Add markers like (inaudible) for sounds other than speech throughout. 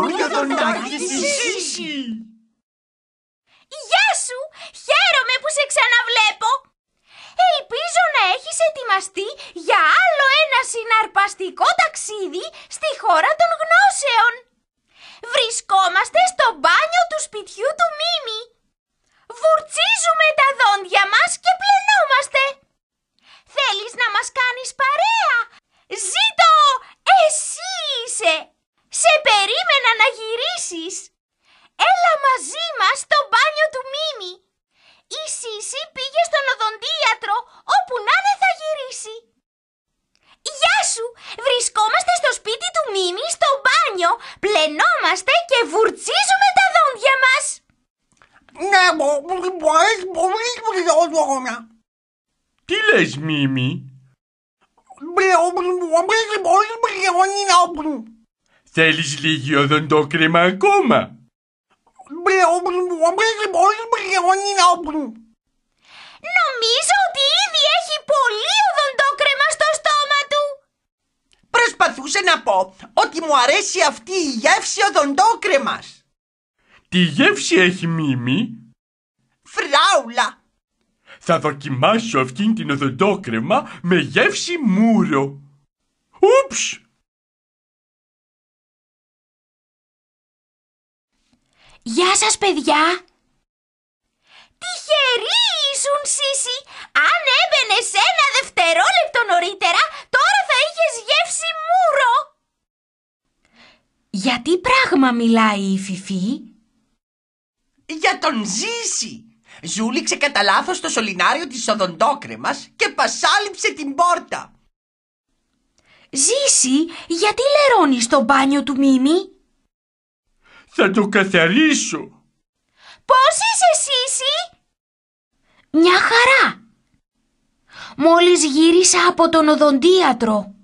Καινούργια δονάκι Σίσι! Γεια σου! Χαίρομαι που σε ξαναβλέπω! Ελπίζω να έχεις ετοιμαστεί για άλλο ένα συναρπαστικό ταξίδι στη χώρα των γνώσεων. Βρισκόμαστε στο μπάνιο του σπιτιού του Μίμη. Βουρτσίζουμε τα δόντια μας και πλενόμαστε. Θέλεις να μας κάνεις παρέα? Ζήτω! Εσύ είσαι! Σε περίμενα να γυρίσεις. Έλα μαζί μας στο μπάνιο του Μίμη. Η Σίση πήγε στον οδοντίατρο όπου να δεν θα γυρίσει. Γεια σου! Βρισκόμαστε στο σπίτι του Μίμη στο μπάνιο. Πλενόμαστε και βουρτσίζουμε τα δόντια μας. Ναι, μπορείς, μπορείς, μπορείς, Τι λες, Μίμη? Μπορείς, μπορείς, μπορείς, μπορείς, Θέλεις λίγη οδοντόκρεμα ακόμα. Νομίζω ότι ήδη έχει πολύ οδοντόκρεμα στο στόμα του. Προσπαθούσε να πω ότι μου αρέσει αυτή η γεύση οδοντόκρεμας. Τι γεύση έχει μίμη? Φράουλα. Θα δοκιμάσω αυτήν την οδοντόκρεμα με γεύση μούρο. Ούψ! Γεια σας, παιδιά! Τι ήσουν, Σίση! Αν έμπαινε ένα δευτερόλεπτο νωρίτερα, τώρα θα είχες γεύσει μούρο! Για τι πράγμα μιλάει η Φιφή? Για τον Ζήση! Ζούληξε κατά λάθος το σωληνάριο της οδοντόκρεμας και πασάλιψε την πόρτα. Ζήση, γιατί λερώνεις το μπάνιο του Μίμη? Θα το καθαρίσω. Πώς είσαι, εσύ! Μια χαρά. Μόλις γύρισα από τον οδοντίατρο.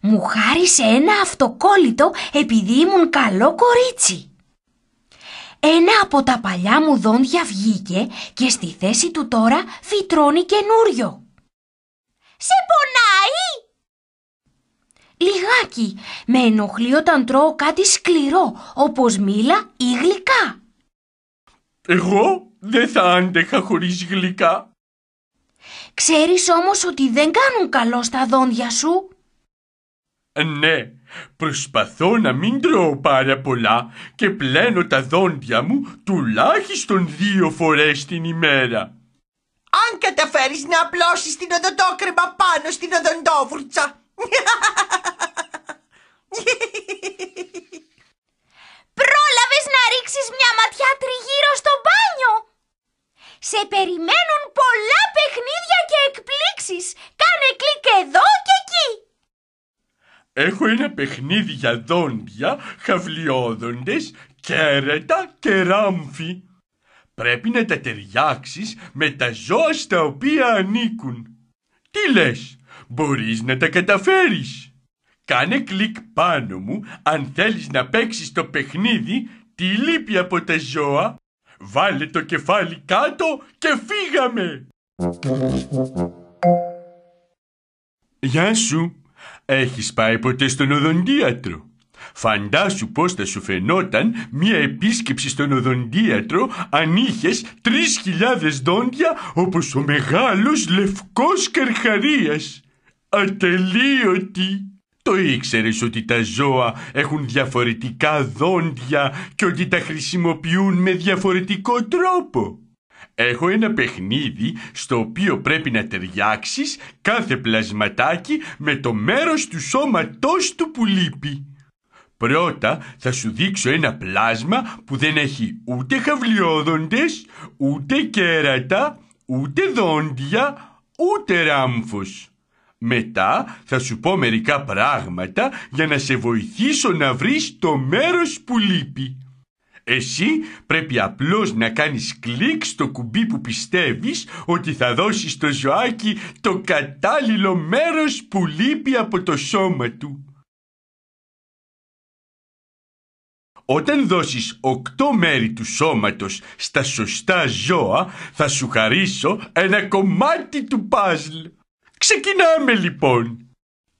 Μου χάρισε ένα αυτοκόλλητο επειδή ήμουν καλό κορίτσι. Ένα από τα παλιά μου δόντια βγήκε και στη θέση του τώρα φυτρώνει καινούριο. Σε πονάει! Λιγάκι, με ενοχλεί όταν τρώω κάτι σκληρό, όπως μήλα ή γλυκά. Εγώ δεν θα άντεχα χωρίς γλυκά. Ξέρεις όμως ότι δεν κάνουν καλό στα δόντια σου. Ε, ναι, προσπαθώ να μην τρώω πάρα πολλά και πλένω τα δόντια μου τουλάχιστον δύο φορές την ημέρα. Αν καταφέρεις να απλώσεις την οδοντόκρεμα πάνω στην οδοντόβουρτσα, Πρόλαβες να ρίξεις μια ματιά τριγύρω στο μπάνιο. Σε περιμένουν πολλά παιχνίδια και εκπλήξεις. Κάνε κλικ εδώ και εκεί. Έχω ένα παιχνίδι για δόντια, χαυλιόδοντες, κέρατα και ράμφι. Πρέπει να τα ταιριάξεις με τα ζώα στα οποία ανήκουν. Τι λες, Μπορείς να τα καταφέρεις. Κάνε κλικ πάνω μου αν θέλεις να παίξεις το παιχνίδι τη λύπη από τα ζώα. Βάλε το κεφάλι κάτω και φύγαμε. Γεια σου. Έχεις πάει ποτέ στον οδοντίατρο. Φαντάσου πώς θα σου φαινόταν μία επίσκεψη στον οδοντίατρο αν είχες τρεις χιλιάδες δόντια όπως ο μεγάλος λευκός καρχαρίας ατελείωτη. Το ήξερες ότι τα ζώα έχουν διαφορετικά δόντια και ότι τα χρησιμοποιούν με διαφορετικό τρόπο. Έχω ένα παιχνίδι στο οποίο πρέπει να ταιριάξεις κάθε πλασματάκι με το μέρος του σώματός του που λείπει. Πρώτα θα σου δείξω ένα πλάσμα που δεν έχει ούτε χαυλιόδοντες, ούτε κέρατα, ούτε δόντια, ούτε ράμφος. Μετά θα σου πω μερικά πράγματα για να σε βοηθήσω να βρεις το μέρος που λείπει. Εσύ πρέπει απλώς να κάνεις κλικ στο κουμπί που πιστεύεις ότι θα δώσεις στο ζωάκι το κατάλληλο μέρος που λείπει από το σώμα του. Όταν δώσεις οκτώ μέρη του σώματος στα σωστά ζώα θα σου χαρίσω ένα κομμάτι του παζλ. Ξεκινάμε λοιπόν.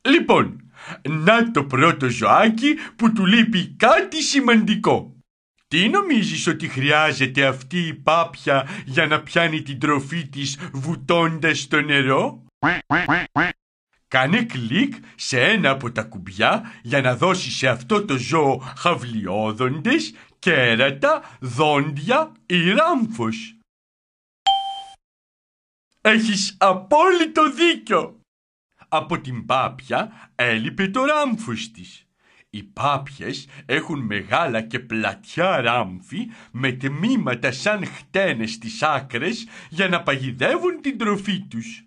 Λοιπόν, να το πρώτο ζωάκι που του λείπει κάτι σημαντικό. Τι νομίζεις ότι χρειάζεται αυτή η πάπια για να πιάνει την τροφή της βουτώντας το νερό? Κάνε κλικ σε ένα από τα κουμπιά για να δώσει σε αυτό το ζώο χαυλιόδοντες, κέρατα, δόντια ή ράμφος. Έχεις απόλυτο δίκιο. Από την πάπια έλειπε το ράμφος της. Οι πάπιες έχουν μεγάλα και πλατιά ράμφη με τμήματα σαν χτένες στις άκρες για να παγιδεύουν την τροφή τους.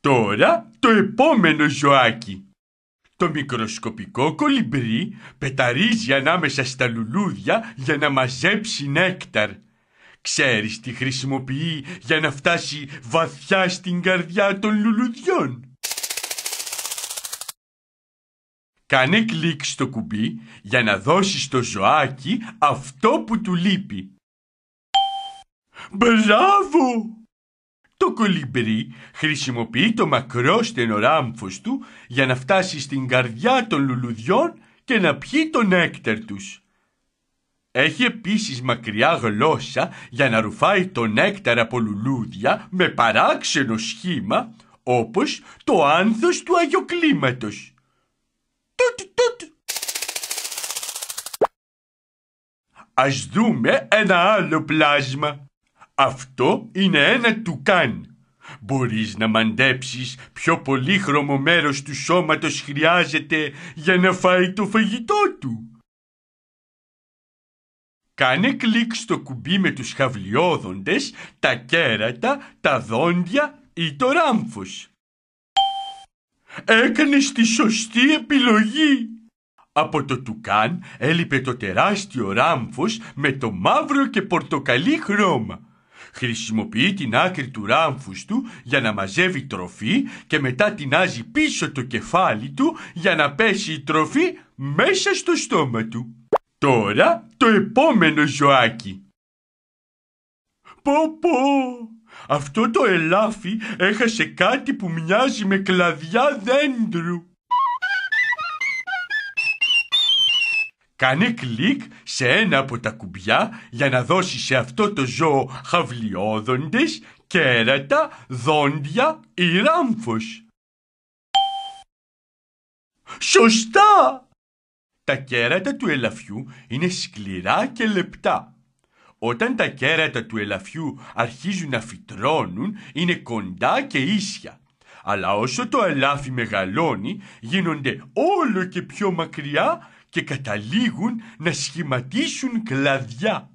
Τώρα το επόμενο ζωάκι. Το μικροσκοπικό κολυμπρί πεταρίζει ανάμεσα στα λουλούδια για να μαζέψει νέκταρ. Ξέρεις τι χρησιμοποιεί για να φτάσει βαθιά στην καρδιά των λουλουδιών. Κάνε κλικ στο κουμπί για να δώσεις στο ζωάκι αυτό που του λείπει. Μπράβο! Το κολυμπρί χρησιμοποιεί το μακρό στενοράμφος του για να φτάσει στην καρδιά των λουλουδιών και να πιει τον έκτερ τους. Έχει επίσης μακριά γλώσσα για να ρουφάει το νέκταρ από λουλούδια με παράξενο σχήμα όπως το άνθος του αγιοκλίματος. Τουτ, Ας δούμε ένα άλλο πλάσμα. Αυτό είναι ένα τουκάν. Μπορείς να μαντέψεις ποιο πολύχρωμο μέρος του σώματος χρειάζεται για να φάει το φαγητό του. Κάνε κλικ στο κουμπί με τους χαυλιόδοντες, τα κέρατα, τα δόντια ή το ράμφος. Έκανες τη σωστή επιλογή. Από το τουκάν έλειπε το τεράστιο ράμφος με το μαύρο και πορτοκαλί χρώμα. Χρησιμοποιεί την άκρη του ράμφους του για να μαζεύει τροφή και μετά τεινάζει πίσω το κεφάλι του για να πέσει η τροφή μέσα στο στόμα του. Τώρα το επόμενο ζωάκι. Πω πω, αυτό το ελάφι έχασε κάτι που μοιάζει με κλαδιά δέντρου. Κάνε κλικ σε ένα από τα κουμπιά για να δώσει σε αυτό το ζώο χαυλιόδοντες, κέρατα, δόντια ή ράμφος. Σωστά! Τα κέρατα του ελαφιού είναι σκληρά και λεπτά. Όταν τα κέρατα του ελαφιού αρχίζουν να φυτρώνουν, είναι κοντά και ίσια. Αλλά όσο το ελάφι μεγαλώνει, γίνονται όλο και πιο μακριά και καταλήγουν να σχηματίσουν κλαδιά.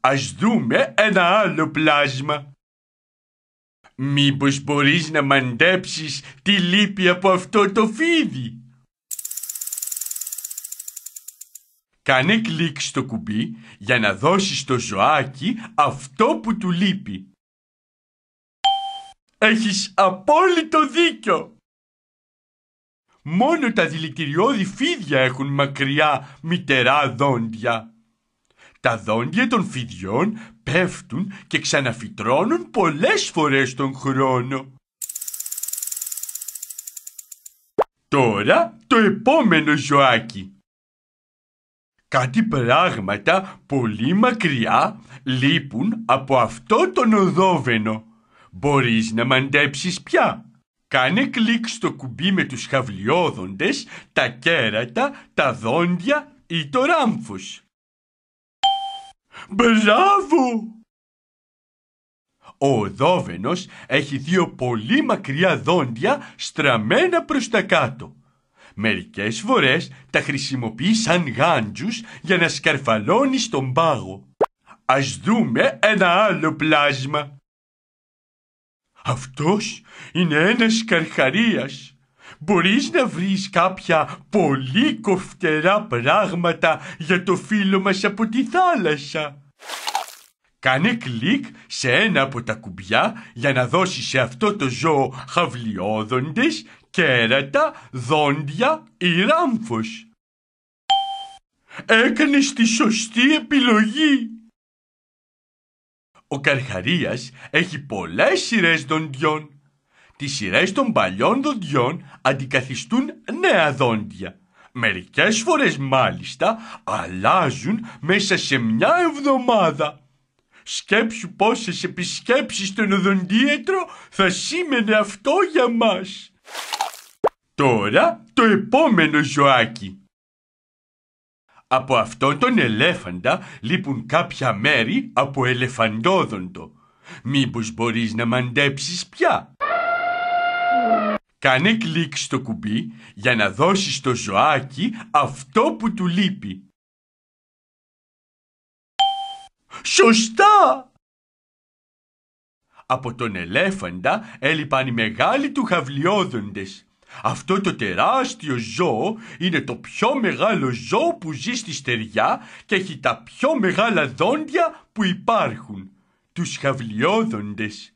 Ας δούμε ένα άλλο πλάσμα. Μήπως μπορείς να μαντέψεις τη λύπη από αυτό το φίδι. Κάνε κλικ στο κουμπί για να δώσεις στο ζωάκι αυτό που του λείπει. Έχεις απόλυτο δίκιο! Μόνο τα δηλητηριώδη φίδια έχουν μακριά μητερά δόντια. Τα δόντια των φιδιών πέφτουν και ξαναφυτρώνουν πολλές φορές τον χρόνο. Τώρα το επόμενο ζωάκι. Κάτι πράγματα πολύ μακριά λείπουν από αυτό τον οδόβενο. Μπορείς να μαντέψεις πια. Κάνε κλικ στο κουμπί με τους χαβλιόδοντες, τα κέρατα, τα δόντια ή το ράμφος. Μπράβο! Ο οδόβενος έχει δύο πολύ μακριά δόντια στραμμένα προς τα κάτω. Μερικές φορές τα χρησιμοποιεί σαν γάντζους για να σκαρφαλώνει στον πάγο. Ας δούμε ένα άλλο πλάσμα. Αυτός είναι ένας καρχαρίας μπορείς να βρεις κάποια πολύ κοφτερά πράγματα για το φίλο μας από τη θάλασσα. Κάνε κλικ σε ένα από τα κουμπιά για να δώσεις σε αυτό το ζώο χαυλιόδοντες, κέρατα, δόντια ή ράμφος. Έκανες τη σωστή επιλογή. Ο Καρχαρίας έχει πολλές σειρές δοντιών τις σειρές των παλιών δοντιών αντικαθιστούν νέα δόντια. Μερικές φορές μάλιστα αλλάζουν μέσα σε μια εβδομάδα. Σκέψου πόσες επισκέψεις στον οδοντίατρο θα σήμαινε αυτό για μας. Τώρα το επόμενο ζωάκι. Από αυτόν τον ελέφαντα λείπουν κάποια μέρη από ελεφαντόδοντο. Μήπως μπορείς να μαντέψεις πια. Κάνε κλικ στο κουμπί για να δώσεις στο ζωάκι αυτό που του λείπει. Σωστά! Από τον ελέφαντα έλειπαν οι μεγάλοι του χαυλιόδοντες. Αυτό το τεράστιο ζώο είναι το πιο μεγάλο ζώο που ζει στη στεριά και έχει τα πιο μεγάλα δόντια που υπάρχουν. Τους χαυλιόδοντες.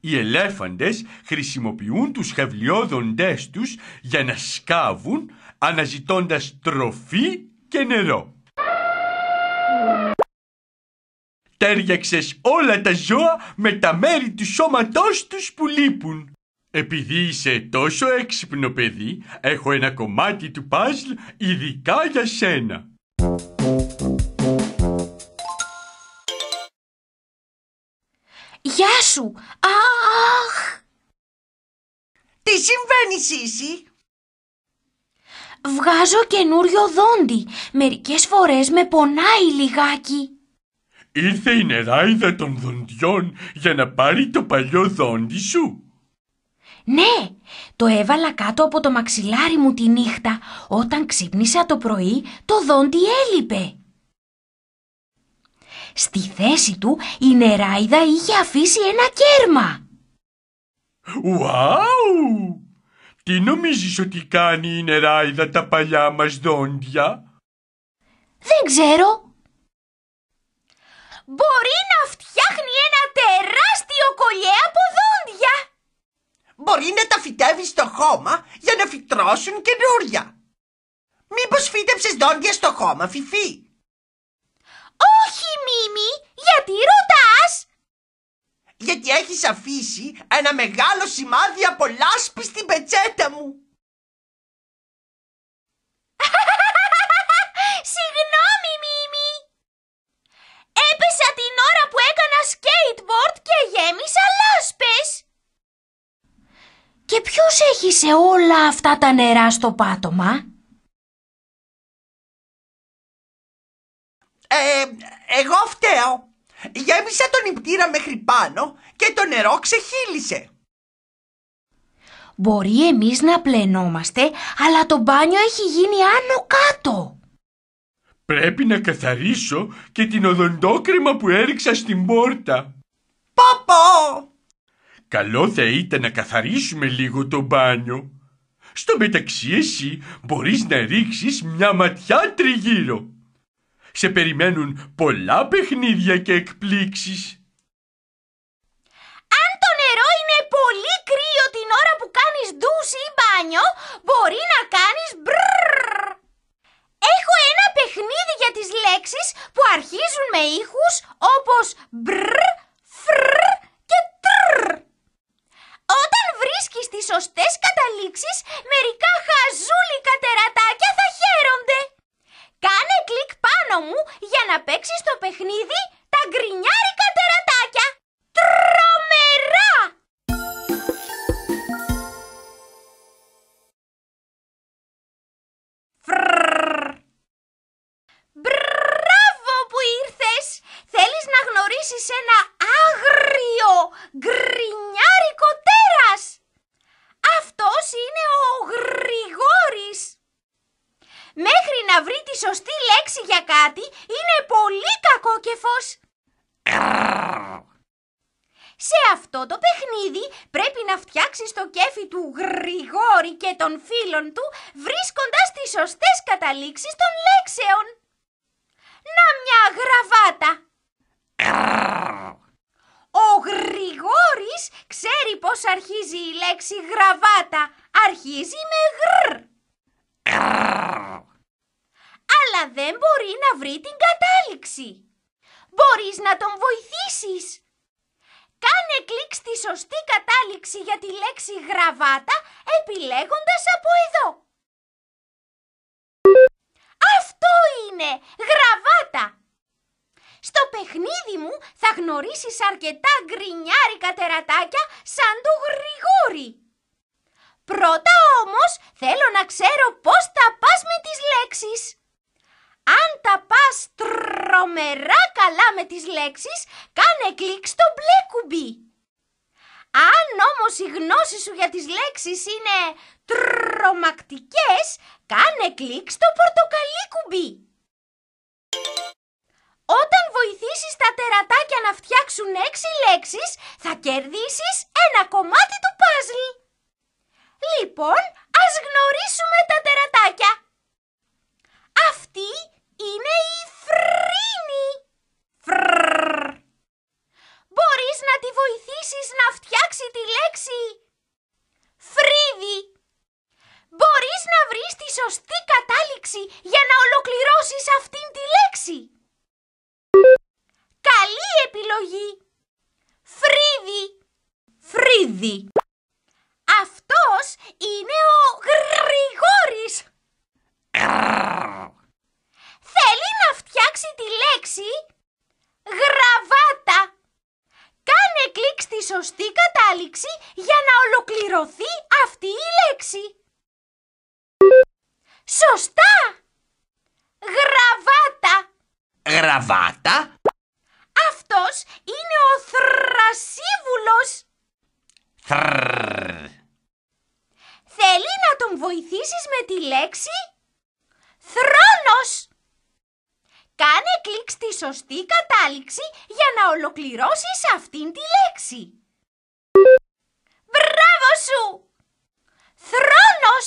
Οι ελέφαντες χρησιμοποιούν τους χαυλιόδοντές τους για να σκάβουν αναζητώντας τροφή και νερό. Τέριαξες όλα τα ζώα με τα μέρη του σώματός τους που λείπουν. Επειδή είσαι τόσο έξυπνο παιδί, έχω ένα κομμάτι του παζλ ειδικά για σένα. Γεια σου! Αχ! Τι συμβαίνει, Σύση? Βγάζω καινούριο δόντι. Μερικές φορές με πονάει λιγάκι. Ήρθε η νεράιδα των δοντιών για να πάρει το παλιό δόντι σου. Ναι, το έβαλα κάτω από το μαξιλάρι μου τη νύχτα. Όταν ξύπνησα το πρωί, το δόντι έλειπε. Στη θέση του η νεράιδα είχε αφήσει ένα κέρμα. Ουάου! Τι νομίζεις ότι κάνει η νεράιδα τα παλιά μας δόντια? Δεν ξέρω. Μπορεί να φτιάχνει ένα τεράστιο κολλιέ από δόντια. Μπορεί να τα φυτεύει στο χώμα για να φυτρώσουν καινούρια. Μήπως φύτεψες δόντια στο χώμα, Φιφί. Όχι, Μίμη, γιατί ρωτάς? Γιατί έχεις αφήσει ένα μεγάλο σημάδι από λάσπη στην πετσέτα μου. (laughs) Συγγνώμη, Μίμη. Έπεσα την ώρα που έκανα skateboard και γέμισα λάσπες. Και ποιος έχει σε όλα αυτά τα νερά στο πάτωμα? Ε, εγώ φταίω. Γέμισα τον υπτήρα μέχρι πάνω και το νερό ξεχύλισε. Μπορεί εμείς να πλαινόμαστε, αλλά το μπάνιο έχει γίνει άνω κάτω. Πρέπει να καθαρίσω και την οδοντόκρεμα που έριξα στην πόρτα. Παπα! Καλό θα ήταν να καθαρίσουμε λίγο το μπάνιο. Στο μεταξύ εσύ μπορείς να ρίξεις μια ματιά τριγύρω. Σε περιμένουν πολλά παιχνίδια και εκπλήξεις. Αν το νερό είναι πολύ κρύο την ώρα που κάνεις ντους ή μπάνιο, μπορεί να κάνεις μπρρρρ. Έχω ένα παιχνίδι για τις λέξεις που αρχίζουν με ήχους όπως μπρρρ, φρρ και τρ. Όταν βρίσκεις τις σωστές καταλήξεις, μερικά χαζούλικα τερατάκια θα χαίρονται. Κάνε κλικ πάνω μου για να παίξεις το παιχνίδι τα γκρινιάρικα τερατάκια. Τρομερά! Μπράβο που ήρθες! Θέλεις να γνωρίσεις ένα άγριο σωστή λέξη για κάτι είναι πολύ κακό κακόκεφος. Σε αυτό το παιχνίδι πρέπει να φτιάξεις το κέφι του Γρηγόρη και των φίλων του βρίσκοντας τις σωστές καταλήξεις των λέξεων. Να μια γραβάτα! Ο Γρηγόρης ξέρει πώς αρχίζει η λέξη γραβάτα. Αρχίζει με γρ αλλά δεν μπορεί να βρει την κατάληξη. Μπορείς να τον βοηθήσεις. Κάνε κλικ στη σωστή κατάληξη για τη λέξη γραβάτα επιλέγοντας από εδώ. Αυτό είναι! Γραβάτα! Στο παιχνίδι μου θα γνωρίσεις αρκετά γκρινιάρικα τερατάκια σαν του Γρηγόρη. Πρώτα όμως θέλω να ξέρω πώς θα πας με τις λέξεις. Αν τα πας τρομερά καλά με τις λέξεις, κάνε κλικ στο μπλε κουμπί. Αν όμως η γνώση σου για τις λέξεις είναι τρομακτικές, κάνε κλικ στο πορτοκαλί κουμπί. Όταν βοηθήσεις τα τερατάκια να φτιάξουν έξι λέξεις, θα κερδίσεις ένα κομμάτι του παζλ. Λοιπόν, ας γνωρίσουμε τα τερατάκια. Αυτή είναι η Φρίνη. Φρρρ. Μπορείς να τη βοηθήσεις να φτιάξει τη λέξη φρύδι. Μπορείς να βρεις τη σωστή κατάληξη για να ολοκληρώσεις αυτήν τη λέξη. Καλή επιλογή. Φρύδι. Φρύδι. Αυτός είναι ο Γρηγόρης. λέξη γραβάτα. Κάνε κλικ στη σωστή κατάληξη για να ολοκληρωθεί αυτή η λέξη. Σωστά! Γραβάτα. Γραβάτα. Αυτός είναι ο θρασίβουλος. Θρ. Θέλει να τον βοηθήσεις με τη λέξη θρόνος. Κάνε κλικ στη σωστή κατάληξη για να ολοκληρώσεις αυτήν τη λέξη. Μπράβο σου! Θρόνος!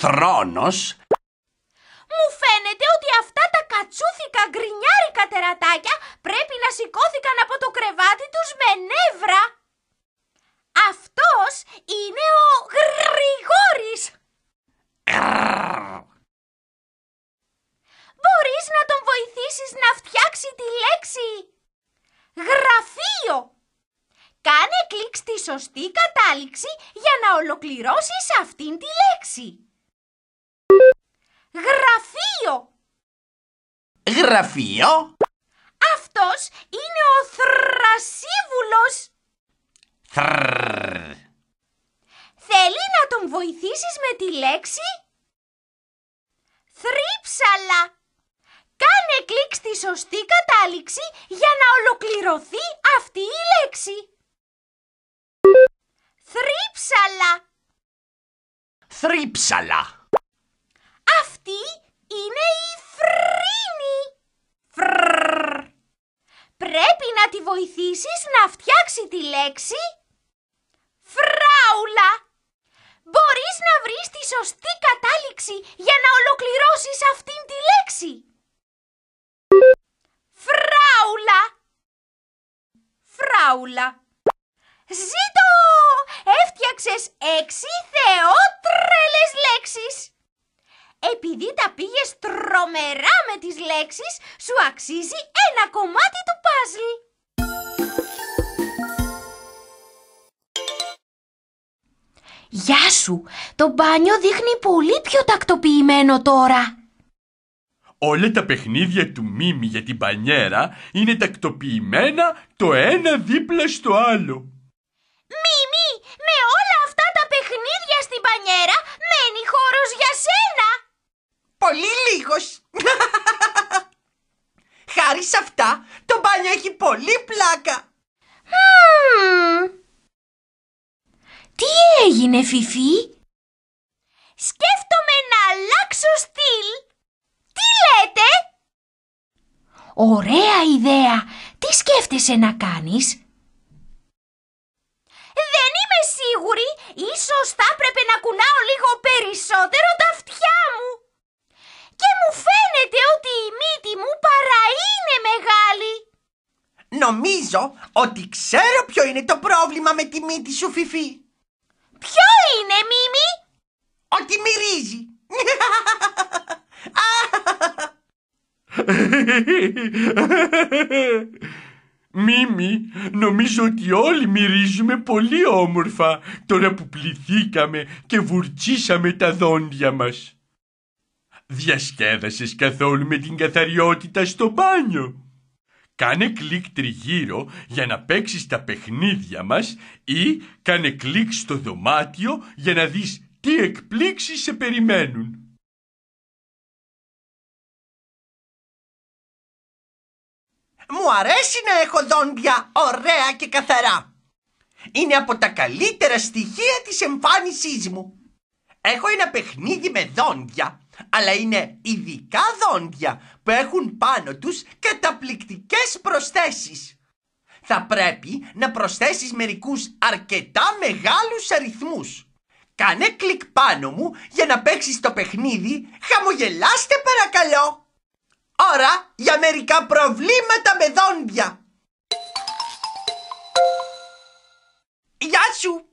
Θρόνος! Μου φαίνεται ότι αυτά τα κατσούθηκα γκρινιάρικα τερατάκια πρέπει να σηκώθηκαν από το κρεβάτι τους με νεύρα. Αυτός είναι ο Γρηγόρης μπορείς να τον βοηθήσεις να φτιάξει τη λέξη γραφείο. Κάνε κλικ στη σωστή κατάληξη για να ολοκληρώσεις αυτήν τη λέξη. Γραφείο. Γραφείο. Αυτή είναι η Φρίνη. Φρρρ. Πρέπει να τη βοηθήσεις να φτιάξει τη λέξη φράουλα. Μπορείς να βρεις τη σωστή κατάληξη για να ολοκληρώσεις αυτήν τη λέξη. Φράουλα. Φράουλα. Ζήτω! Έφτιαξες έξι θεότητες πολλές λέξεις. Επειδή τα πήγες τρομερά με τις λέξεις, σου αξίζει ένα κομμάτι του παζλ. Γεια σου! Το μπάνιο δείχνει πολύ πιο τακτοποιημένο τώρα. Όλα τα παιχνίδια του Μίμη για την πανιέρα είναι τακτοποιημένα το ένα δίπλα στο άλλο. πολύ λίγος. Χάρη σε αυτά, το μπάνιο έχει πολύ πλάκα. Τι έγινε, Φιφί? Σκέφτομαι να αλλάξω στυλ. Τι λέτε? Ωραία ιδέα. Τι σκέφτεσαι να κάνεις? Δεν είμαι σίγουρη. Ίσως θα έπρεπε να κουνάω λίγο περισσότερο τα αυτιά μου και μου φαίνεται ότι η μύτη μου παρά είναι μεγάλη. Νομίζω ότι ξέρω ποιο είναι το πρόβλημα με τη μύτη σου, Φιφί. Ποιο είναι, Μίμη? Ότι μυρίζει. Μίμη, νομίζω ότι όλοι μυρίζουμε πολύ όμορφα τώρα που πληθήκαμε και βουρτσίσαμε τα δόντια μας. Διασκέδασες καθόλου με την καθαριότητα στο μπάνιο. Κάνε κλικ τριγύρω για να παίξεις τα παιχνίδια μας ή κάνε κλικ στο δωμάτιο για να δεις τι εκπλήξεις σε περιμένουν. Μου αρέσει να έχω δόντια ωραία και καθαρά. Είναι από τα καλύτερα στοιχεία της εμφάνισής μου. Έχω ένα παιχνίδι με δόντια αλλά είναι ειδικά δόντια που έχουν πάνω τους καταπληκτικές προσθέσεις. Θα πρέπει να προσθέσεις μερικούς αρκετά μεγάλους αριθμούς. Κάνε κλικ πάνω μου για να παίξεις το παιχνίδι. Χαμογελάστε παρακαλώ. Ώρα για μερικά προβλήματα με δόντια. Γεια σου!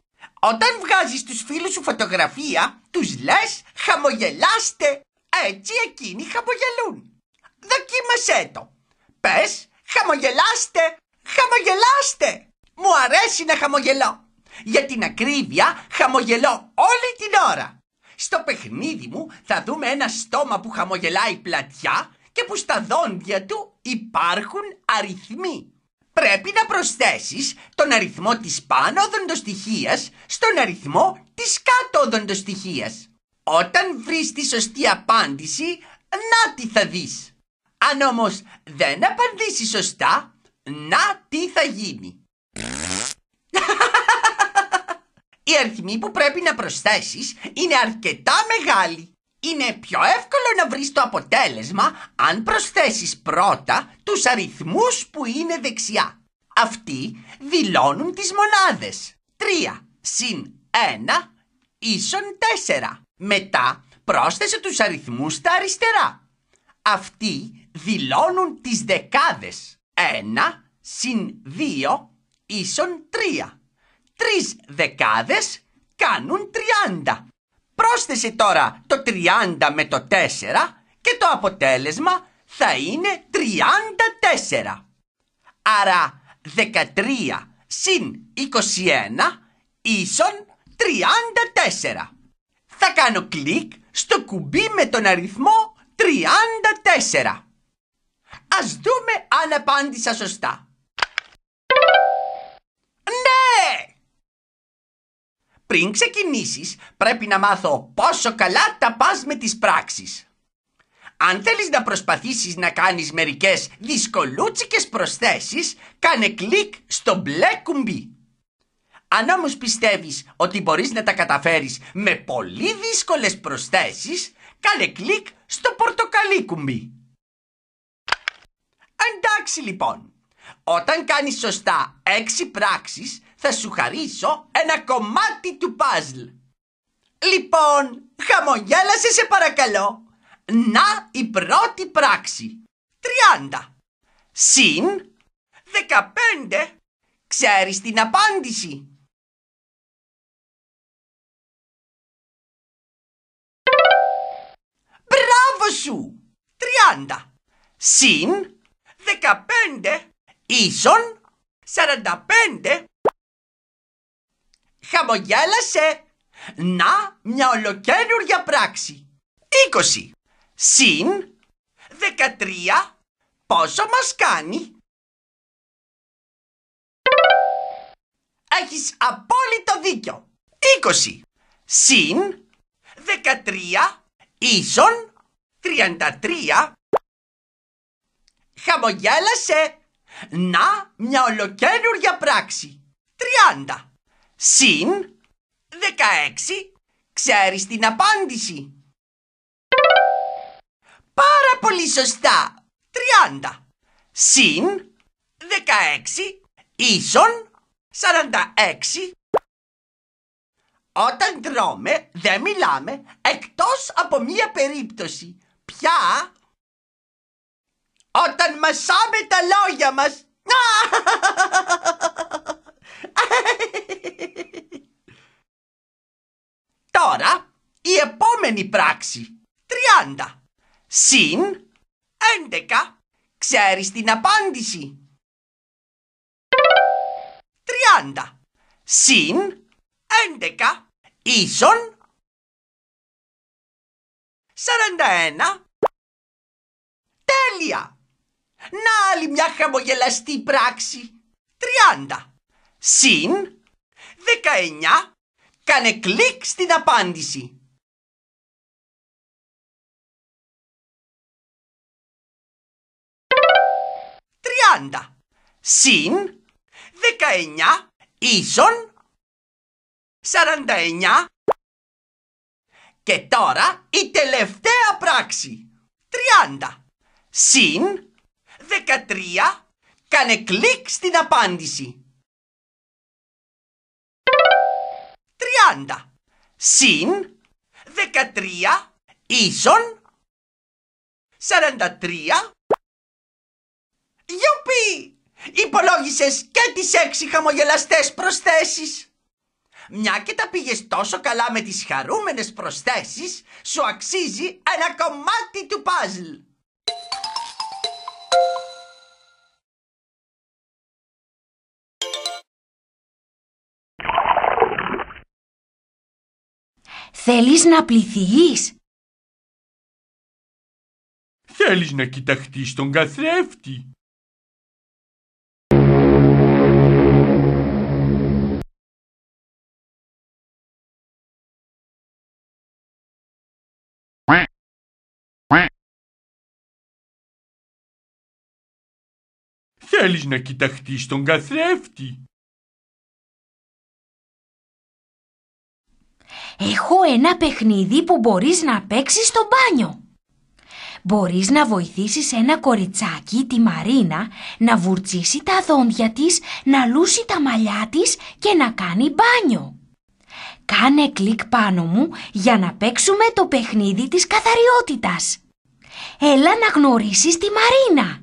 Όταν βγάζεις τους φίλους σου φωτογραφία, τους λες «Χαμογελάστε». Έτσι εκείνοι χαμογελούν. Δοκίμασέ το. Πες «Χαμογελάστε, χαμογελάστε». Μου αρέσει να χαμογελώ. Για την ακρίβεια χαμογελώ όλη την ώρα. Στο παιχνίδι μου θα δούμε ένα στόμα που χαμογελάει πλατιά και που στα δόντια του υπάρχουν αριθμοί πρέπει να προσθέσεις τον αριθμό της πάνω οδοντοστοιχίας στον αριθμό της κάτω οδοντοστοιχίας. Όταν βρεις τη σωστή απάντηση, να τι θα δεις. Αν όμως δεν απαντήσεις σωστά, να τι θα γίνει. Η (laughs) αριθμή που πρέπει να προσθέσεις είναι αρκετά μεγάλη. Είναι πιο εύκολο να βρεις το αποτέλεσμα αν προσθέσεις πρώτα τους αριθμούς που είναι δεξιά. Αυτοί δηλώνουν τις μονάδες. 3 συν 1 ίσον 4. Μετά πρόσθεσε τους αριθμούς στα αριστερά. Αυτοί δηλώνουν τις δεκάδες. 1 συν 2 ίσον 3. Τρεις δεκάδες κάνουν 30. Πρόσθεσε τώρα το 30 με το 4 και το αποτέλεσμα θα είναι 34. Άρα 13 συν 21 ίσον 34. Θα κάνω κλικ στο κουμπί με τον αριθμό 34. Ας δούμε αν απάντησα σωστά. Πριν ξεκινήσεις πρέπει να μάθω πόσο καλά τα πας με τις πράξεις. Αν θέλεις να προσπαθήσεις να κάνεις μερικές δυσκολούτσικες προσθέσεις, κάνε κλικ στο μπλε κουμπί. Αν όμως πιστεύεις ότι μπορείς να τα καταφέρεις με πολύ δύσκολες προσθέσεις, κάνε κλικ στο πορτοκαλί κουμπί. Εντάξει λοιπόν, όταν κάνεις σωστά έξι πράξεις, θα σου χαρίσω ένα κομμάτι του παζλ. Λοιπόν, χαμογέλασε σε παρακαλώ. Να η πρώτη πράξη. 30. Συν 15. Ξέρεις την απάντηση. Μπράβο σου! 30. Συν 15 ίσον 45 χαμογέλασε. Να, μια ολοκένουργια πράξη. 20. Συν 13. Πόσο μας κάνει. Έχεις απόλυτο δίκιο. 20. Συν 13 ίσον 33. Χαμογέλασε. Να, μια ολοκένουργια πράξη. 30 συν 16. Ξέρεις την απάντηση. Πάρα πολύ σωστά. 30. Συν 16 ίσον 46. Όταν τρώμε δεν μιλάμε εκτός από μία περίπτωση. Ποια? Όταν μασάμε τα λόγια μας. (laughs) Τώρα η επόμενη πράξη. 30. Συν 11. Ξέρεις την απάντηση. 30. Συν 11 ίσον 41. Τέλεια! Να άλλη μια χαμογελαστή πράξη. 30 συν 19 κάνε κλικ στην απάντηση. Τριάντα συν 19 ίσον 49 και τώρα η τελευταία πράξη. 30 συν 13 κάνε κλικ στην απάντηση. συν 13 ίσον 43. Γιουπί! Υπολογισέ και τις έξι χαμογελαστές προσθέσεις. Μια και τα πήγες τόσο καλά με τις χαρούμενες προσθέσεις, σου αξίζει ένα κομμάτι του παζλ. Θέλεις να πληθυγείς? Θέλεις να κοιταχτείς τον καθρέφτη. Θέλεις να κοιταχτείς τον καθρέφτη. έχω ένα παιχνίδι που μπορείς να παίξεις στο μπάνιο. Μπορείς να βοηθήσεις ένα κοριτσάκι, τη Μαρίνα, να βουρτσίσει τα δόντια της, να λούσει τα μαλλιά της και να κάνει μπάνιο. Κάνε κλικ πάνω μου για να παίξουμε το παιχνίδι της καθαριότητας. Έλα να γνωρίσεις τη Μαρίνα.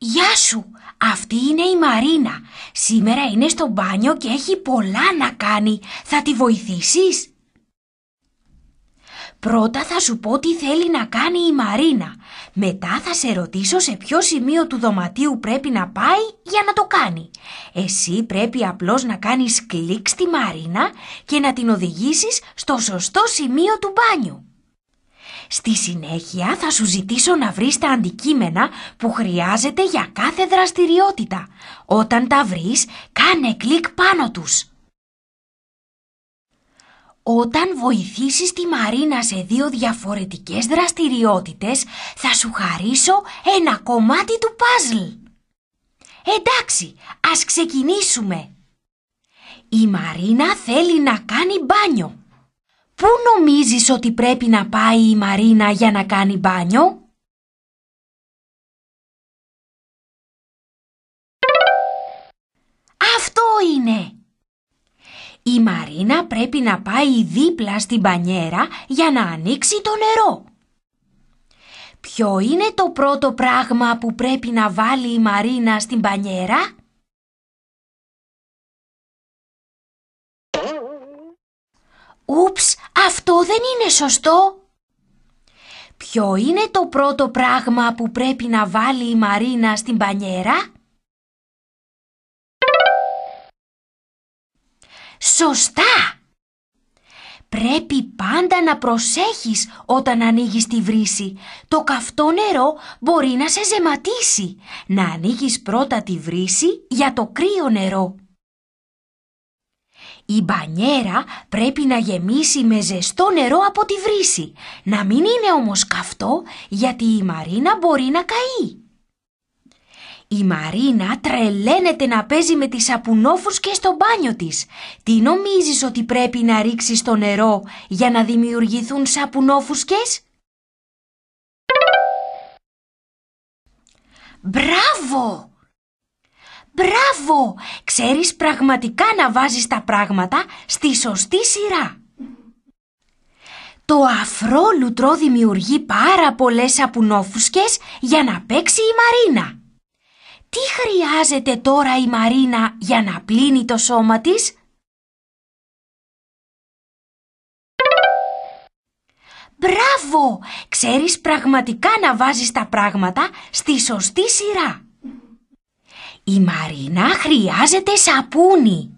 Γεια σου, αυτή είναι η Μαρίνα. Σήμερα είναι στο μπάνιο και έχει πολλά να κάνει. Θα τη βοηθήσεις? Πρώτα θα σου πω τι θέλει να κάνει η Μαρίνα. Μετά θα σε ρωτήσω σε ποιο σημείο του δωματίου πρέπει να πάει για να το κάνει. Εσύ πρέπει απλώς να κάνεις κλικ στη Μαρίνα και να την οδηγήσεις στο σωστό σημείο του μπάνιου. Στη συνέχεια θα σου ζητήσω να βρεις τα αντικείμενα που χρειάζεται για κάθε δραστηριότητα. Όταν τα βρεις, κάνε κλικ πάνω τους. Όταν βοηθήσεις τη Μαρίνα σε δύο διαφορετικές δραστηριότητες, θα σου χαρίσω ένα κομμάτι του παζλ. Εντάξει, ας ξεκινήσουμε. Η Μαρίνα θέλει να κάνει μπάνιο. Πού νομίζεις ότι πρέπει να πάει η Μαρίνα για να κάνει μπάνιο? Αυτό είναι! Η Μαρίνα πρέπει να πάει δίπλα στην πανιέρα για να ανοίξει το νερό. Ποιο είναι το πρώτο πράγμα που πρέπει να βάλει η Μαρίνα στην πανιέρα? «Ούψ, αυτό δεν είναι σωστό». Ποιο είναι το πρώτο πράγμα που πρέπει να βάλει η Μαρίνα στην πανιέρα? Σωστά! Πρέπει πάντα να προσέχεις όταν ανοίγεις τη βρύση. Το καυτό νερό μπορεί να σε ζεματίσει. Να ανοίγεις πρώτα τη βρύση για το κρύο νερό. Η μπανιέρα πρέπει να γεμίσει με ζεστό νερό από τη βρύση. Να μην είναι όμως καυτό γιατί η Μαρίνα μπορεί να καεί. Η Μαρίνα τρελαίνεται να παίζει με τις σαπουνόφους και στο μπάνιο της. Τι νομίζεις ότι πρέπει να ρίξεις το νερό για να δημιουργηθούν σαπουνόφουσκες? Μπράβο! Μπράβο! Ξέρεις πραγματικά να βάζεις τα πράγματα στη σωστή σειρά. Το αφρό λουτρό δημιουργεί πάρα πολλές σαπουνόφουσκες για να παίξει η Μαρίνα. Τι χρειάζεται τώρα η Μαρίνα για να πλύνει το σώμα της? Μπράβο! Ξέρεις πραγματικά να βάζεις τα πράγματα στη σωστή σειρά. Η Μαρίνα χρειάζεται σαπούνι.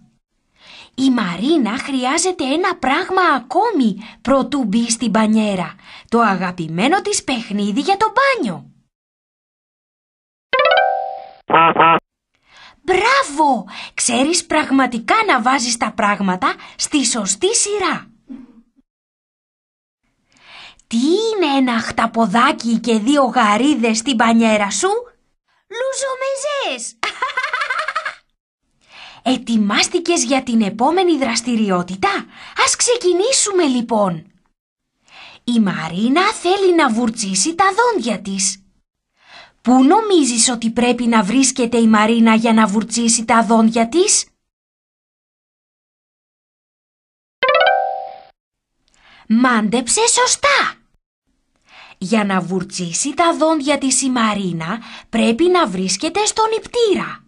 Η Μαρίνα χρειάζεται ένα πράγμα ακόμη προτού μπει στην πανιέρα. Το αγαπημένο της παιχνίδι για το μπάνιο. Μπράβο! Ξέρεις πραγματικά να βάζεις τα πράγματα στη σωστή σειρά. Τι είναι ένα χταποδάκι και δύο γαρίδες στην πανιέρα σου? Λουζομεζές! Ετοιμάστηκες για την επόμενη δραστηριότητα. Ας ξεκινήσουμε λοιπόν. Η Μαρίνα θέλει να βουρτσίσει τα δόντια της. Πού νομίζεις ότι πρέπει να βρίσκεται η Μαρίνα για να βουρτσίσει τα δόντια της? Μάντεψε σωστά! Για να βουρτσίσει τα δόντια της η Μαρίνα πρέπει να βρίσκεται στον υπτήρα.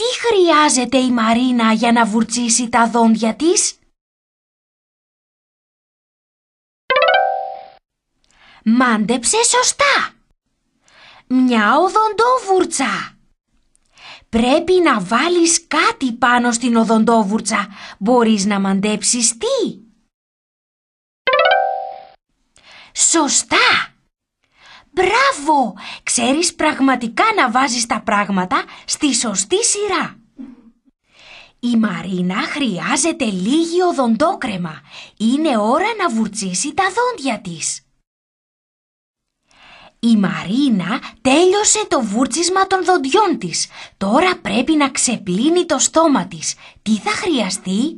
Τι χρειάζεται η Μαρίνα για να βουρτσίσει τα δόντια της? Μάντεψε σωστά! Μια οδοντόβουρτσα! Πρέπει να βάλεις κάτι πάνω στην οδοντόβουρτσα. Μπορείς να μαντέψεις τι? Σωστά! Μπράβο! Ξέρεις πραγματικά να βάζεις τα πράγματα στη σωστή σειρά. Η Μαρίνα χρειάζεται λίγη οδοντόκρεμα. Είναι ώρα να βουρτσίσει τα δόντια της. Η Μαρίνα τέλειωσε το βούρτσισμα των δοντιών της. Τώρα πρέπει να ξεπλύνει το στόμα της. Τι θα χρειαστεί?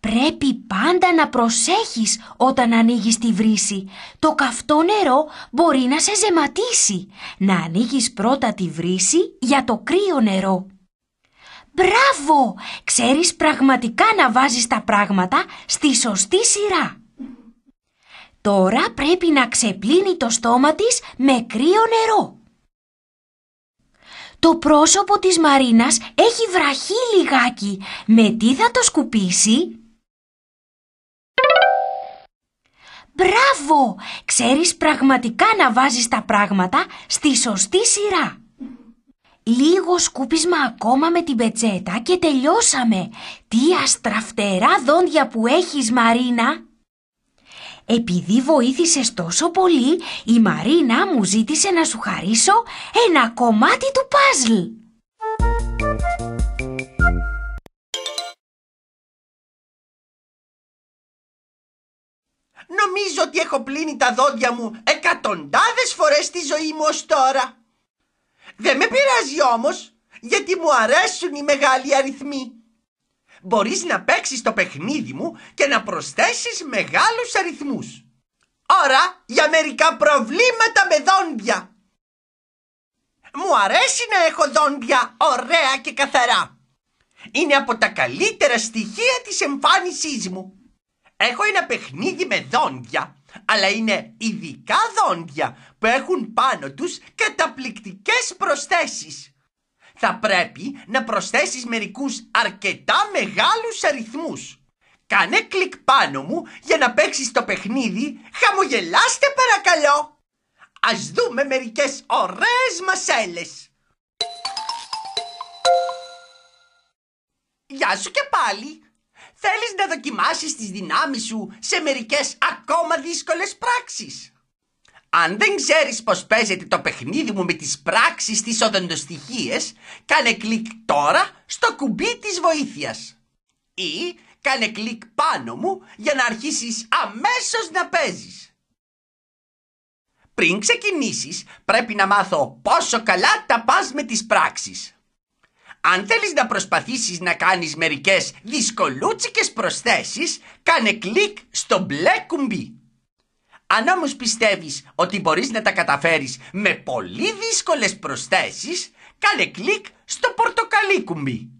Πρέπει πάντα να προσέχεις όταν ανοίγεις τη βρύση. Το καυτό νερό μπορεί να σε ζεματίσει. Να ανοίγεις πρώτα τη βρύση για το κρύο νερό. Μπράβο! Ξέρεις πραγματικά να βάζεις τα πράγματα στη σωστή σειρά. Τώρα πρέπει να ξεπλύνει το στόμα της με κρύο νερό. Το πρόσωπο της Μαρίνας έχει βραχεί λιγάκι. Με τι θα το σκουπίσει? Μπράβο! Ξέρεις πραγματικά να βάζεις τα πράγματα στη σωστή σειρά. Λίγο σκούπισμα ακόμα με την πετσέτα και τελειώσαμε. Τι αστραφτερά δόντια που έχεις Μαρίνα! Επειδή βοήθησες τόσο πολύ, η Μαρίνα μου ζήτησε να σου χαρίσω ένα κομμάτι του παζλ. Νομίζω ότι έχω πλύνει τα δόντια μου εκατοντάδες φορές στη ζωή μου ως τώρα. Δεν με πειράζει όμως, γιατί μου αρέσουν οι μεγάλοι αριθμοί. Μπορείς να παίξεις το παιχνίδι μου και να προσθέσεις μεγάλους αριθμούς. Ώρα για μερικά προβλήματα με δόντια. Μου αρέσει να έχω δόντια ωραία και καθαρά. Είναι από τα καλύτερα στοιχεία της εμφάνισής μου. Έχω ένα παιχνίδι με δόντια, αλλά είναι ειδικά δόντια που έχουν πάνω τους καταπληκτικές προσθέσεις. Θα πρέπει να προσθέσεις μερικούς αρκετά μεγάλους αριθμούς. Κάνε κλικ πάνω μου για να παίξεις το παιχνίδι. Χαμογελάστε παρακαλώ. Ας δούμε μερικές ωραίες μασέλες. Γεια σου και πάλι. Θέλεις να δοκιμάσεις τις δυνάμεις σου σε μερικές ακόμα δύσκολες πράξεις. Αν δεν ξέρεις πως παίζεται το παιχνίδι μου με τις πράξεις της οδοντοστοιχίες, κάνε κλικ τώρα στο κουμπί της βοήθειας. Ή κάνε κλικ πάνω μου για να αρχίσεις αμέσως να παίζεις. Πριν ξεκινήσεις πρέπει να μάθω πόσο καλά τα πας με τις πράξεις. Αν θέλεις να προσπαθήσεις να κάνεις μερικές δυσκολούτσικες προσθέσεις, κάνε κλικ στο μπλε κουμπί. Αν όμως πιστεύεις ότι μπορείς να τα καταφέρεις με πολύ δύσκολες προσθέσεις, κάνε κλικ στο πορτοκαλί κουμπί.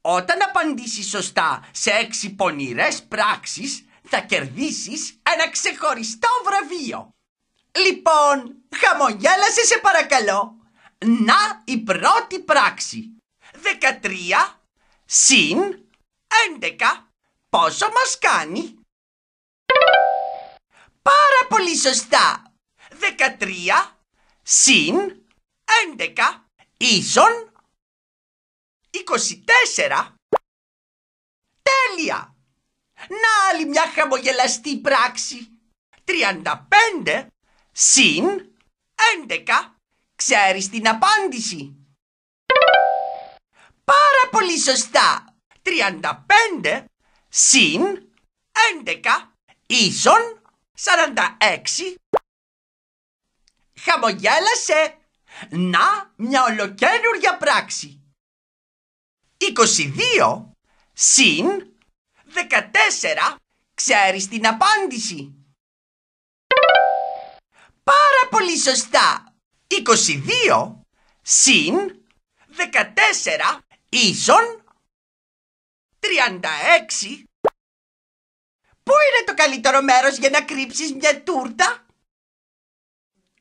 Όταν απαντήσεις σωστά σε έξι πονηρές πράξεις, θα κερδίσεις ένα ξεχωριστό βραβείο. Λοιπόν, χαμογέλασε σε παρακαλώ. Να η πρώτη πράξη. 13 συν 11 πόσο μας κάνει. Πάρα πολύ σωστά. 13 συν 11 ίσον 24. Τέλεια. Να άλλη μια χαμογελαστή πράξη. 35 συν 11 Ξέρεις την απάντηση. Πάρα πολύ σωστά. 35 συν 11 ίσον 46. Χαμογέλασε. Να, μια ολοκένουργια πράξη. 22 συν 14. Ξέρεις την απάντηση. Πάρα πολύ σωστά. 22 συν 14 ίσον 36. Πού είναι το καλύτερο μέρος για να κρύψεις μια τούρτα?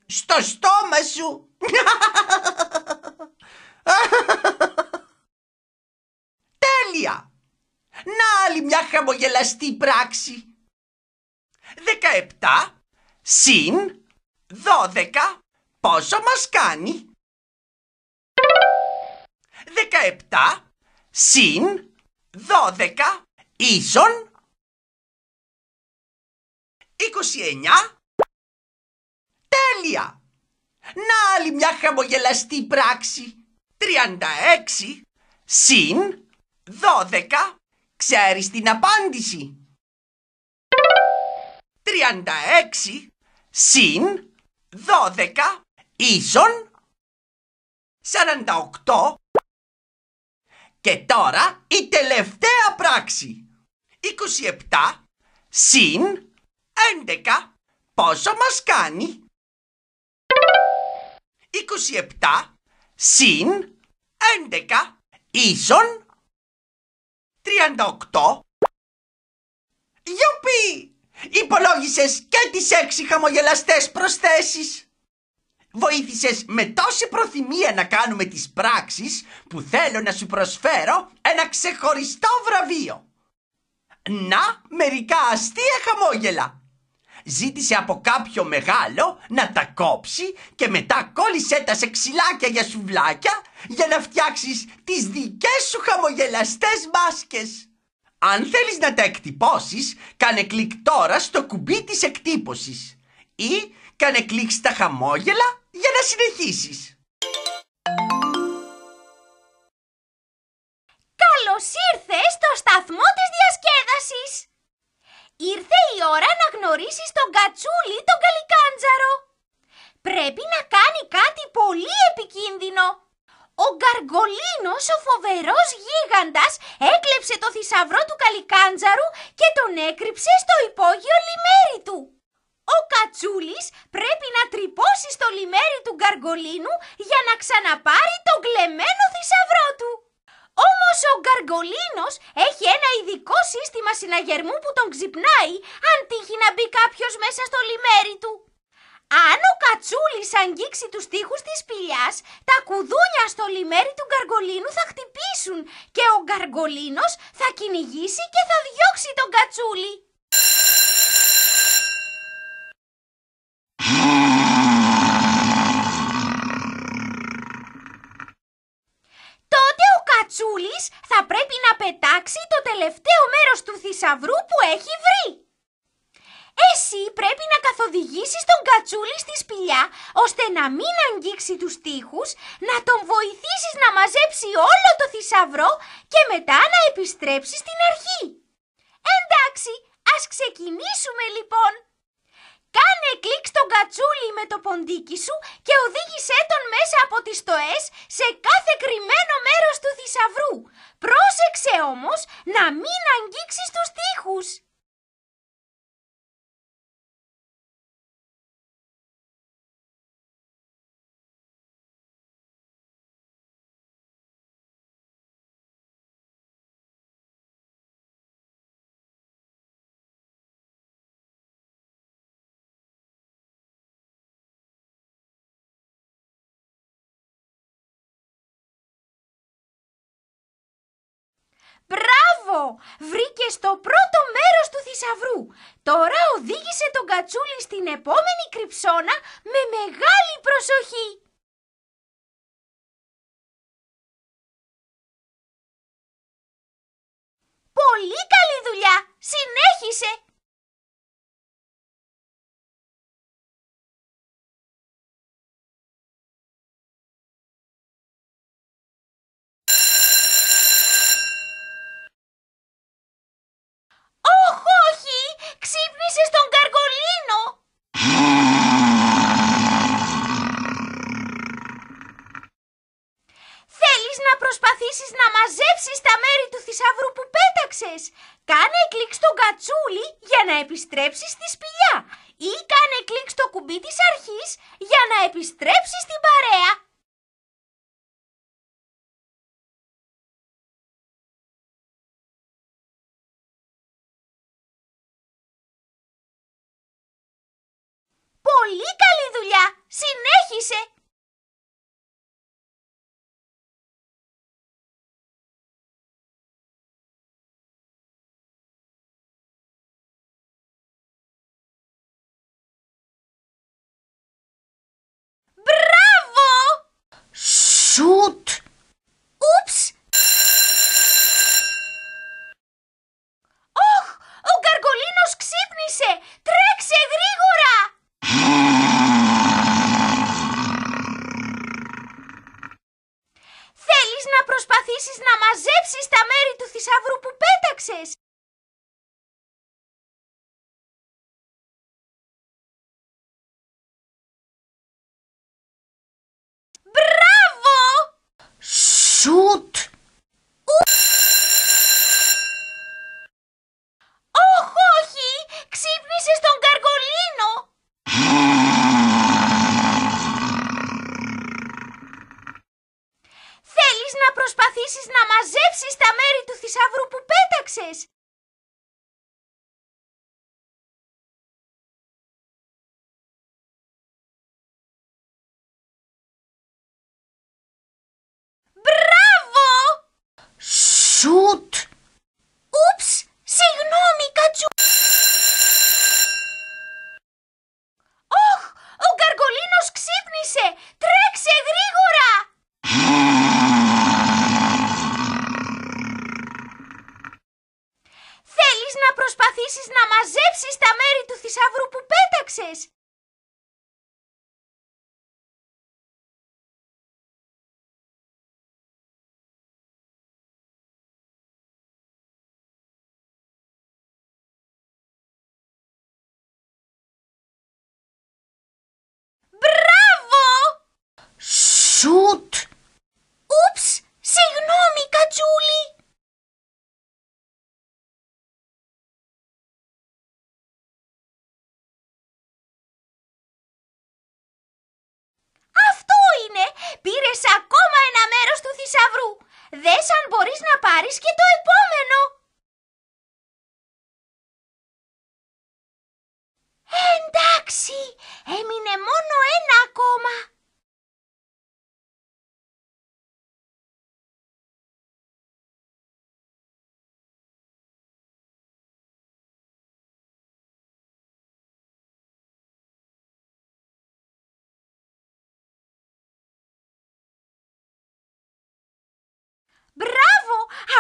Στο στόμα σου! (laughs) Τέλεια! Να άλλη μια χαμογελαστή πράξη! 17 συν 12 πόσο μας κάνει. 17 συν 12 ίσον 29 Τέλεια! Να άλλη μια χαμογελαστή πράξη. 36 συν 12 ξέρεις την απάντηση. 36 συν 12 ίσον 48 και τώρα η τελευταία πράξη 27 συν 11 πόσο μας κάνει 27 συν 11 ίσον 38 Γιουπί! Υπολόγισες και τις έξι χαμογελαστές προσθέσεις. Βοήθησες με τόση προθυμία να κάνουμε τις πράξεις που θέλω να σου προσφέρω ένα ξεχωριστό βραβείο. Να, μερικά αστεία χαμόγελα. Ζήτησε από κάποιο μεγάλο να τα κόψει και μετά κόλλησέ τα σε ξυλάκια για σουβλάκια για να φτιάξεις τις δικές σου χαμογελαστές μάσκες. Αν θέλεις να τα εκτυπώσεις, κάνε κλικ τώρα στο κουμπί της εκτύπωσης ή κάνε κλικ στα χαμόγελα για να συνεχίσεις. Καλώς ήρθες στο σταθμό της διασκέδασης. Ήρθε η ώρα να γνωρίσεις τον κατσούλι τον καλικάντζαρο. Πρέπει να κάνει κάτι πολύ επικίνδυνο. Ο Γκαργολίνος, ο φοβερός γίγαντας, έκλεψε το θησαυρό του καλικάντζαρου και τον έκρυψε στο υπόγειο λιμέρι του. Ο Κατσούλης πρέπει να τρυπώσει στο λιμέρι του Γκαργολίνου για να ξαναπάρει τον κλεμμένο θησαυρό του. Όμως ο Γκαργολίνος έχει ένα ειδικό σύστημα συναγερμού που τον ξυπνάει αν τύχει να μπει κάποιος μέσα στο λιμέρι του. Αν ο Κατσούλης αγγίξει τους τοίχους της σπηλιάς, τα κουδούνια στο λιμέρι του Γκαργολίνου θα χτυπήσουν και ο Γκαργολίνος θα κυνηγήσει και θα διώξει τον Κατσούλη. σταυρού που έχει βρει. Εσύ πρέπει να καθοδηγήσεις τον κατσούλη στη σπηλιά ώστε να μην αγγίξει τους τοίχους, να τον βοηθήσεις να μαζέψει όλο το θησαυρό και μετά να επιστρέψεις στην αρχή. Εντάξει, ας ξεκινήσουμε λοιπόν. Κάνε κλικ στον κατσούλι με το ποντίκι σου και οδήγησέ τον μέσα από τις στοές σε κάθε κρυμμένο μέρος του θησαυρού. Πρόσεξε όμως να μην αγγίξεις τους τοίχους. Μπράβο! Βρήκες το πρώτο μέρος του θησαυρού. Τώρα οδήγησε τον κατσούλι στην επόμενη κρυψώνα με μεγάλη προσοχή. Πολύ καλή δουλειά! Συνέχισε! επιστρέψεις στις ちょっ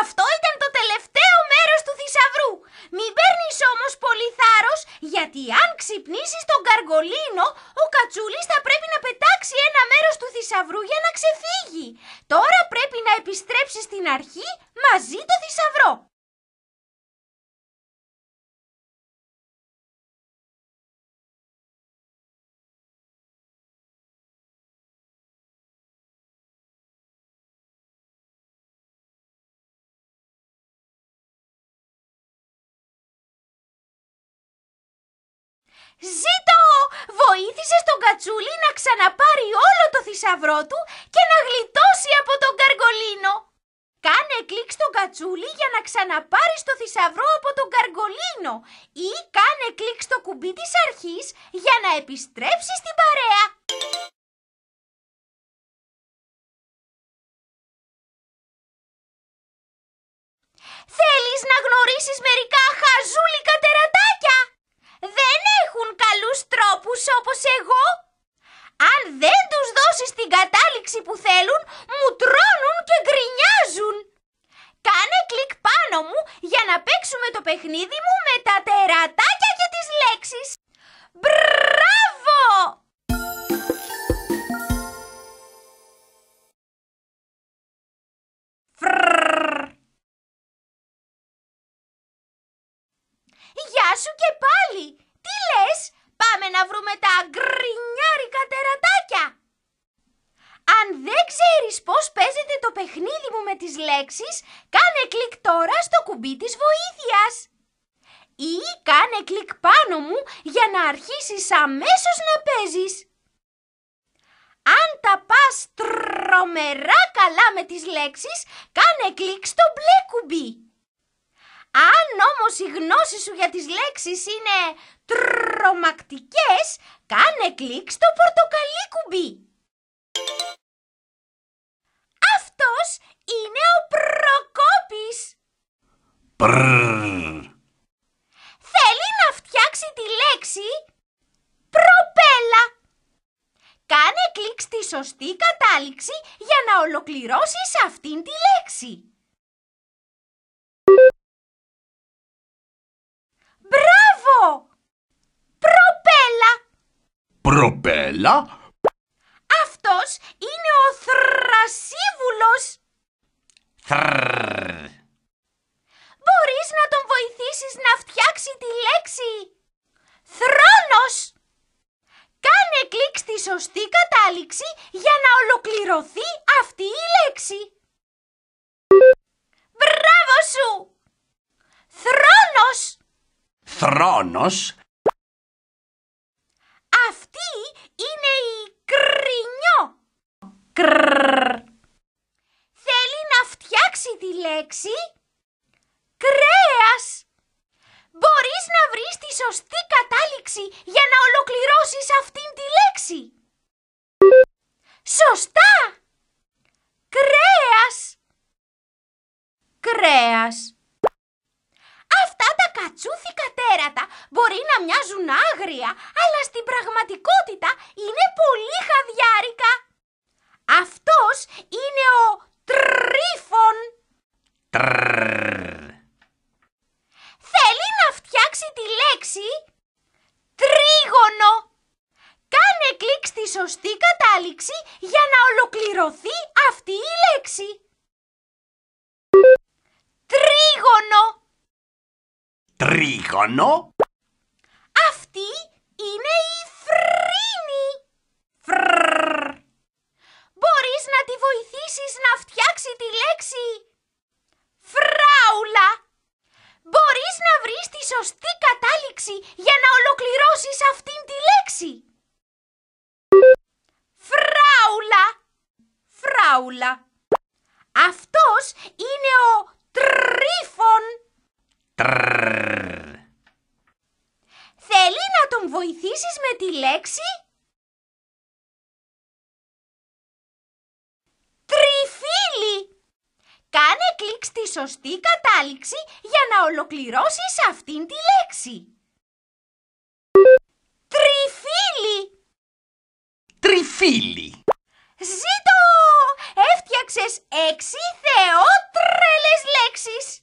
Αυτό ήταν το τελευταίο μέρος του θησαυρού. Μην παίρνεις όμως πολύ θάρρος, γιατί αν ξυπνήσεις τον καργολίνο, ο κατσούλης θα πρέπει να πετάξει ένα μέρος του θησαυρού για να ξεφύγει. Τώρα πρέπει να επιστρέψεις στην αρχή μαζί το θησαυρό. Ζήτω! Βοήθησες τον Κατσούλη να ξαναπάρει όλο το θησαυρό του και να γλιτώσει από τον Καργολίνο. Κάνε κλικ στον Κατσούλη για να ξαναπάρεις το θησαυρό από τον Καργολίνο ή κάνε κλικ στο κουμπί της αρχής για να επιστρέψεις την παρέα. Θέλεις να γνωρίσεις μερικά χαζούλικα τερατάκια! δεν έχουν καλούς τρόπους όπως εγώ. Αν δεν τους δώσεις την κατάληξη που θέλουν, μου τρώνουν και γκρινιάζουν. Κάνε κλικ πάνω μου για να παίξουμε το παιχνίδι μου με τα τερατάκια και τις σου και πάλι! Τι λες, πάμε να βρούμε τα γκρινιάρικα τερατάκια! Αν δεν ξέρεις πώς παίζεται το παιχνίδι μου με τις λέξεις, κάνε κλικ τώρα στο κουμπί της βοήθειας. Ή κάνε κλικ πάνω μου για να αρχίσεις αμέσως να παίζεις. Αν τα πας τρομερά καλά με τις λέξεις, κάνε κλικ στο μπλε κουμπί. Αν όμως οι γνώσεις σου για τις λέξεις είναι τρομακτικές, κάνε κλικ στο πορτοκαλί κουμπί. Αυτός είναι ο Προκόπης. Θέλει να φτιάξει τη λέξη προπέλα. Κάνε κλικ στη σωστή κατάληξη για να ολοκληρώσεις αυτήν τη λέξη. Μπράβο! Προπέλα! Προπέλα! Αυτός είναι ο θρασίβουλος. Θρρρ. Μπορείς να τον βοηθήσεις να φτιάξει τη λέξη θρόνος. Κάνε κλικ στη σωστή κατάληξη για να ολοκληρωθεί αυτή η λέξη. θρόνος. Αυτή είναι η κρινιό. Κρ. Θέλει να φτιάξει τη λέξη κρέας. Μπορείς να βρεις τη σωστή κατάληξη για να ολοκληρώσεις αυτήν τη λέξη. Σωστά! Κρέας! Κρέας. Αυτά τα κατσούθηκα τέρατα μπορεί να μοιάζουν άγρια, αλλά στην πραγματικότητα είναι πολύ χαδιάρικα. Αυτός είναι ο Τρίφων. Θέλει να φτιάξει τη λέξη τρίγωνο. Κάνε κλικ στη σωστή κατάληξη για να ολοκληρωθεί αυτή η λέξη. Τρίγωνο τρίγωνο. Αυτή είναι η Φρίνη. Φρρρ. Μπορείς να τη βοηθήσεις να φτιάξει τη λέξη φράουλα. Μπορείς να βρεις τη σωστή κατάληξη για να ολοκληρώσεις αυτήν τη λέξη. Φράουλα. Φράουλα. Αυτός είναι ο Τρίφων. Θέλει να τον βοηθήσεις με τη λέξη Τριφύλι. Κάνε κλικ στη σωστή κατάληξη για να ολοκληρώσεις αυτήν τη λέξη. Τριφύλι. Τριφύλι. Ζήτω! Έφτιαξες έξι θεότρελες λέξεις.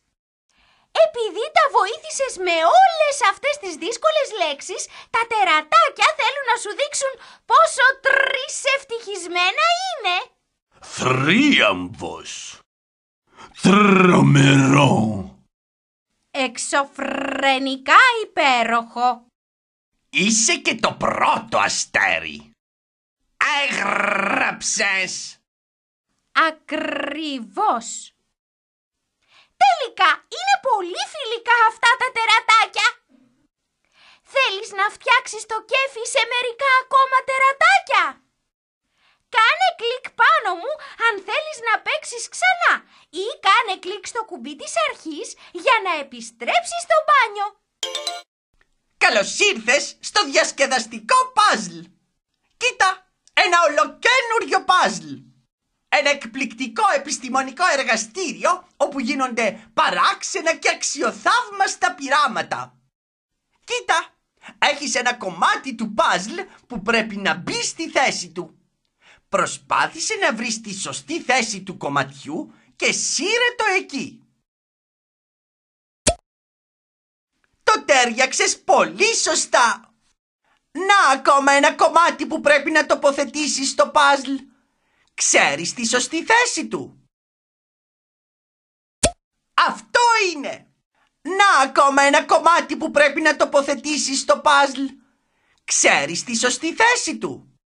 Επειδή τα βοήθησες με όλες αυτές τις δύσκολες λέξεις, τα τερατάκια θέλουν να σου δείξουν πόσο τρεις είναι. Θρίαμβος. Τρομερό. Εξωφρενικά υπέροχο. Είσαι και το πρώτο αστέρι. Έγραψες. Ακριβώς. Τελικά είναι πολύ φιλικά αυτά τα τερατάκια. Θέλεις να φτιάξεις το κέφι σε μερικά ακόμα τερατάκια. Κάνε κλικ πάνω μου αν θέλεις να παίξεις ξανά ή κάνε κλικ στο κουμπί της αρχής για να επιστρέψεις στο μπάνιο. Καλώς ήρθες στο διασκεδαστικό παζλ. Κοίτα, ένα ολοκένουριο παζλ ένα εκπληκτικό επιστημονικό εργαστήριο όπου γίνονται παράξενα και αξιοθαύμαστα πειράματα. Κοίτα, έχεις ένα κομμάτι του παζλ που πρέπει να μπει στη θέση του. Προσπάθησε να βρεις τη σωστή θέση του κομματιού και σύρε το εκεί. Το τέριαξες πολύ σωστά. Να ακόμα ένα κομμάτι που πρέπει να τοποθετήσεις στο παζλ ξέρεις τη σωστή θέση του. Αυτό είναι. Να ακόμα ένα κομμάτι που πρέπει να τοποθετήσεις στο παζλ. Ξέρεις τη σωστή θέση του.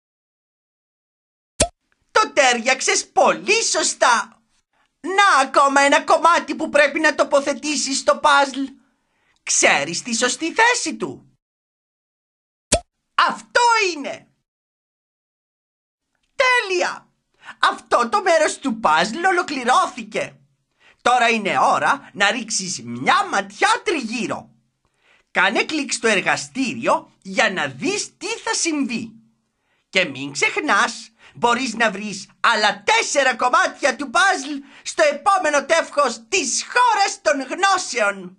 Το τέριαξες πολύ σωστά. Να ακόμα ένα κομμάτι που πρέπει να τοποθετήσεις στο παζλ. Ξέρεις τη σωστή θέση του. Αυτό είναι. Τέλεια! αυτό το μέρος του παζλ ολοκληρώθηκε. Τώρα είναι ώρα να ρίξεις μια ματιά τριγύρω. Κάνε κλικ στο εργαστήριο για να δεις τι θα συμβεί. Και μην ξεχνάς, μπορείς να βρεις άλλα τέσσερα κομμάτια του παζλ στο επόμενο τεύχος της χώρας των γνώσεων.